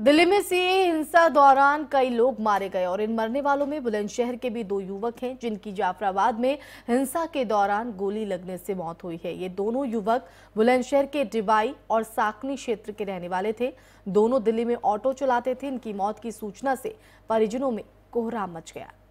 दिल्ली में सीए हिंसा दौरान कई लोग मारे गए और इन मरने वालों में बुलंदशहर के भी दो युवक हैं जिनकी जाफराबाद में हिंसा के दौरान गोली लगने से मौत हुई है ये दोनों युवक बुलंदशहर के डिवाई और साकनी क्षेत्र के रहने वाले थे दोनों दिल्ली में ऑटो चलाते थे इनकी मौत की सूचना से परिजनों में कोहरा मच गया